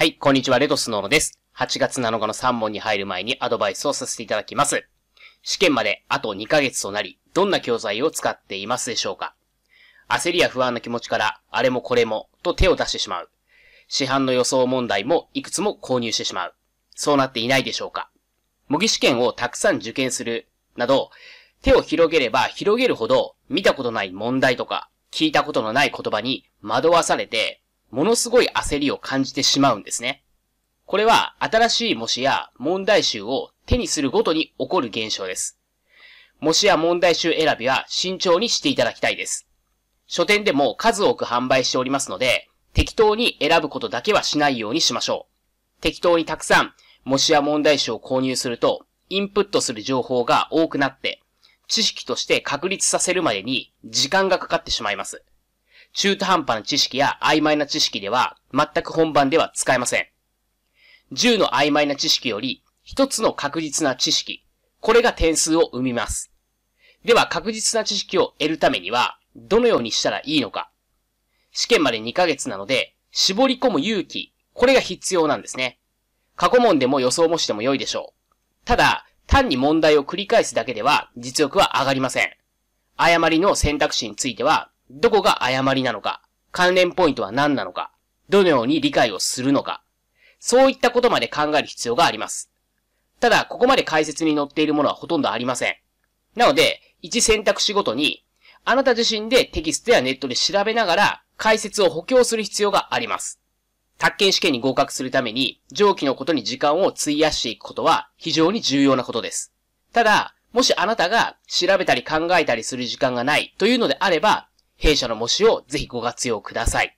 はい、こんにちは、レトスノーノです。8月7日の3問に入る前にアドバイスをさせていただきます。試験まであと2ヶ月となり、どんな教材を使っていますでしょうか焦りや不安な気持ちから、あれもこれも、と手を出してしまう。市販の予想問題もいくつも購入してしまう。そうなっていないでしょうか模擬試験をたくさん受験する、など、手を広げれば広げるほど、見たことない問題とか、聞いたことのない言葉に惑わされてものすごい焦りを感じてしまうんですね。これは新しい模試や問題集を手にするごとに起こる現象です。模試や問題集選びは慎重にしていただきたいです。書店でも数多く販売しておりますので、適当に選ぶことだけはしないようにしましょう。適当にたくさん模試や問題集を購入すると、インプットする情報が多くなって、知識として確立させるまでに時間がかかってしまいます。中途半端な知識や曖昧な知識では全く本番では使えません。10の曖昧な知識より1つの確実な知識、これが点数を生みます。では確実な知識を得るためにはどのようにしたらいいのか。試験まで2ヶ月なので絞り込む勇気、これが必要なんですね。過去問でも予想もしても良いでしょう。ただ、単に問題を繰り返すだけでは実力は上がりません。誤りの選択肢についてはどこが誤りなのか、関連ポイントは何なのか、どのように理解をするのか、そういったことまで考える必要があります。ただ、ここまで解説に載っているものはほとんどありません。なので、1選択肢ごとに、あなた自身でテキストやネットで調べながら解説を補強する必要があります。宅建試験に合格するために、上記のことに時間を費やしていくことは非常に重要なことです。ただ、もしあなたが調べたり考えたりする時間がないというのであれば、弊社の模試をぜひご活用ください。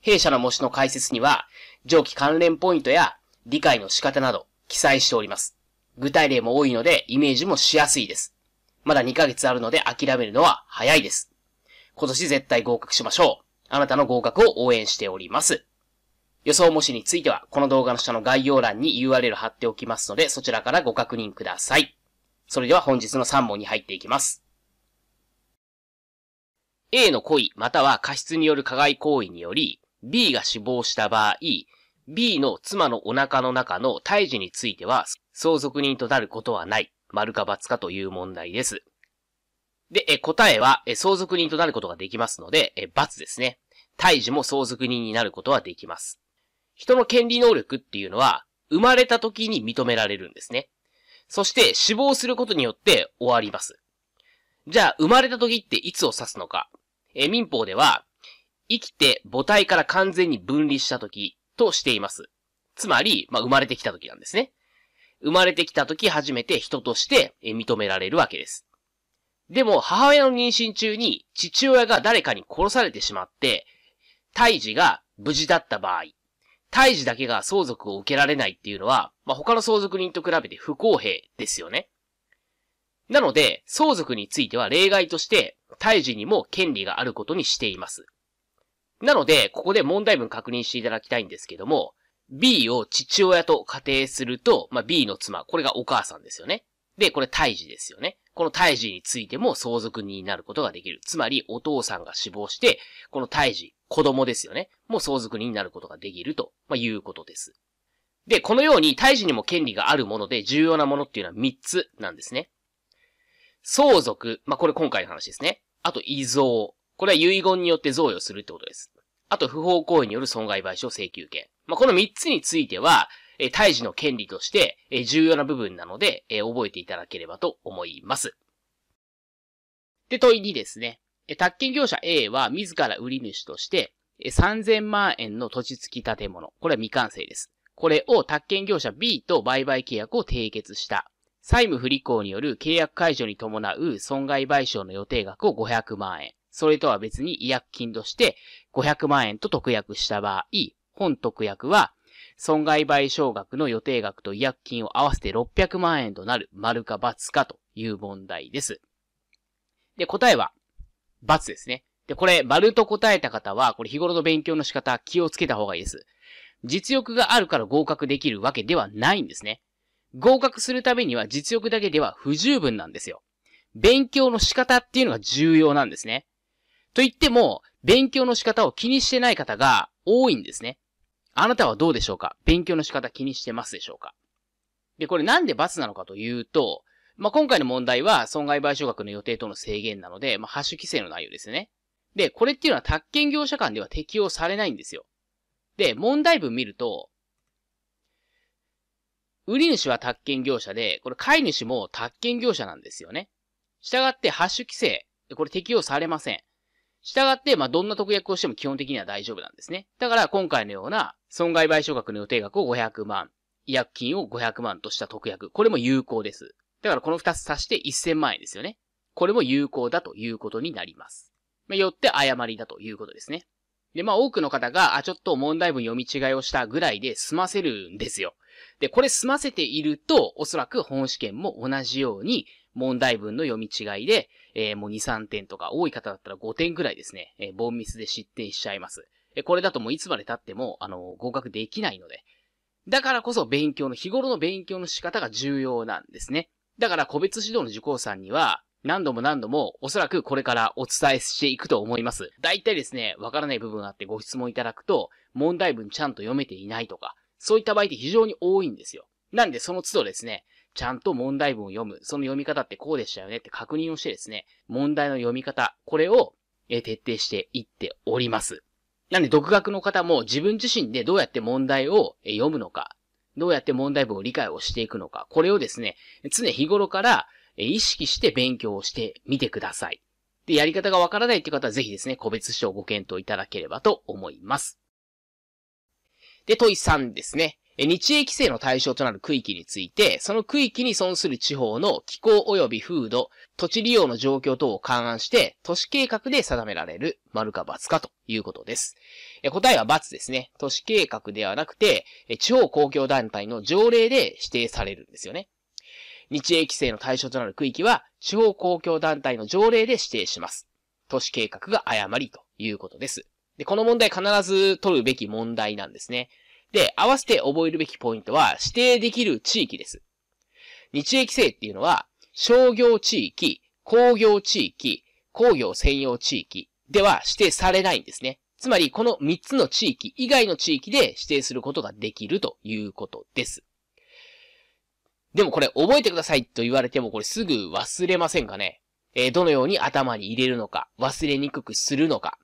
弊社の模試の解説には、上記関連ポイントや理解の仕方など記載しております。具体例も多いのでイメージもしやすいです。まだ2ヶ月あるので諦めるのは早いです。今年絶対合格しましょう。あなたの合格を応援しております。予想模試については、この動画の下の概要欄に URL 貼っておきますので、そちらからご確認ください。それでは本日の3問に入っていきます。A の故意または過失による加害行為により、B が死亡した場合、B の妻のお腹の中の胎児については相続人となることはない、丸か罰かという問題です。で、答えは相続人となることができますので、罰ですね。胎児も相続人になることはできます。人の権利能力っていうのは、生まれた時に認められるんですね。そして死亡することによって終わります。じゃあ、生まれた時っていつを指すのか。え民法では、生きて母体から完全に分離した時としています。つまり、まあ、生まれてきた時なんですね。生まれてきた時初めて人として認められるわけです。でも、母親の妊娠中に父親が誰かに殺されてしまって、胎児が無事だった場合、胎児だけが相続を受けられないっていうのは、まあ、他の相続人と比べて不公平ですよね。なので、相続については例外として、胎児にも権利があることにしています。なので、ここで問題文確認していただきたいんですけども、B を父親と仮定すると、まあ、B の妻、これがお母さんですよね。で、これ胎児ですよね。この胎児についても相続人になることができる。つまり、お父さんが死亡して、この胎児、子供ですよね。もう相続人になることができると、まあ、いうことです。で、このように胎児にも権利があるもので重要なものっていうのは3つなんですね。相続。まあ、これ今回の話ですね。あと、遺贈。これは遺言によって贈与するってことです。あと、不法行為による損害賠償請求権。まあ、この3つについては、え退胎児の権利として、え重要な部分なので、え覚えていただければと思います。で、問い2ですね。え宅建業者 A は自ら売り主として、え3000万円の土地付き建物。これは未完成です。これを宅建業者 B と売買契約を締結した。債務不履行による契約解除に伴う損害賠償の予定額を500万円、それとは別に違約金として500万円と特約した場合、本特約は損害賠償額の予定額と違約金を合わせて600万円となる丸か×かという問題です。で、答えは×ですね。で、これ丸と答えた方は、これ日頃の勉強の仕方気をつけた方がいいです。実力があるから合格できるわけではないんですね。合格するためには実力だけでは不十分なんですよ。勉強の仕方っていうのが重要なんですね。と言っても、勉強の仕方を気にしてない方が多いんですね。あなたはどうでしょうか勉強の仕方気にしてますでしょうかで、これなんで罰なのかというと、まあ、今回の問題は損害賠償額の予定との制限なので、まあ、発種規制の内容ですね。で、これっていうのは宅建業者間では適用されないんですよ。で、問題文見ると、売り主は宅建業者で、これ買い主も宅建業者なんですよね。従って発ュ規制、これ適用されません。従って、まあ、どんな特約をしても基本的には大丈夫なんですね。だから、今回のような損害賠償額の予定額を500万、違約金を500万とした特約、これも有効です。だから、この2つ足して1000万円ですよね。これも有効だということになります。まよって誤りだということですね。で、まあ、多くの方が、あ、ちょっと問題文読み違いをしたぐらいで済ませるんですよ。で、これ済ませていると、おそらく本試験も同じように、問題文の読み違いで、えー、もう2、3点とか、多い方だったら5点ぐらいですね、えー、ボンミスで失点しちゃいます。え、これだともういつまで経っても、あの、合格できないので。だからこそ勉強の、日頃の勉強の仕方が重要なんですね。だから個別指導の受講さんには、何度も何度もおそらくこれからお伝えしていくと思います。大体ですね、わからない部分があってご質問いただくと、問題文ちゃんと読めていないとか、そういった場合って非常に多いんですよ。なんでその都度ですね、ちゃんと問題文を読む。その読み方ってこうでしたよねって確認をしてですね、問題の読み方、これを、え徹底していっております。なんで、独学の方も自分自身でどうやって問題を読むのか、どうやって問題文を理解をしていくのか、これをですね、常日頃から意識して勉強をしてみてください。で、やり方がわからないって方はぜひですね、個別指導をご検討いただければと思います。で、問い3ですね。日英規制の対象となる区域について、その区域に損する地方の気候及び風土、土地利用の状況等を勘案して、都市計画で定められる、丸か×かということです。答えは×ですね。都市計画ではなくて、地方公共団体の条例で指定されるんですよね。日英規制の対象となる区域は、地方公共団体の条例で指定します。都市計画が誤りということです。で、この問題必ず取るべき問題なんですね。で、合わせて覚えるべきポイントは、指定できる地域です。日益制っていうのは、商業地域、工業地域、工業専用地域では指定されないんですね。つまり、この3つの地域以外の地域で指定することができるということです。でもこれ覚えてくださいと言われてもこれすぐ忘れませんかねえー、どのように頭に入れるのか、忘れにくくするのか、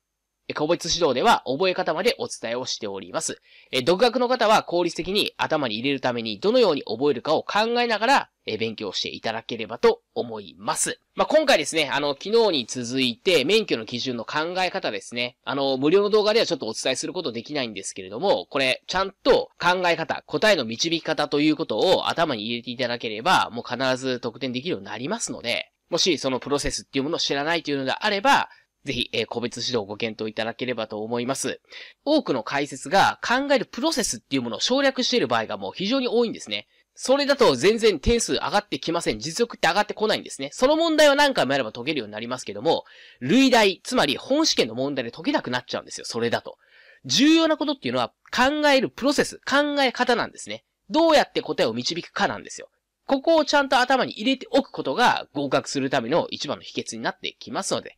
個別指導では覚え方までお伝えをしております。え独学の方は効率的に頭に入れるためにどのように覚えるかを考えながら、え勉強していただければと思います。まあ、今回ですね、あの、昨日に続いて免許の基準の考え方ですね。あの、無料の動画ではちょっとお伝えすることできないんですけれども、これ、ちゃんと考え方、答えの導き方ということを頭に入れていただければ、もう必ず得点できるようになりますので、もしそのプロセスっていうものを知らないというのであれば、ぜひ、え個別指導をご検討いただければと思います。多くの解説が考えるプロセスっていうものを省略している場合がもう非常に多いんですね。それだと全然点数上がってきません。実力って上がってこないんですね。その問題は何回もやれば解けるようになりますけども、類題、つまり本試験の問題で解けなくなっちゃうんですよ。それだと。重要なことっていうのは考えるプロセス、考え方なんですね。どうやって答えを導くかなんですよ。ここをちゃんと頭に入れておくことが合格するための一番の秘訣になってきますので、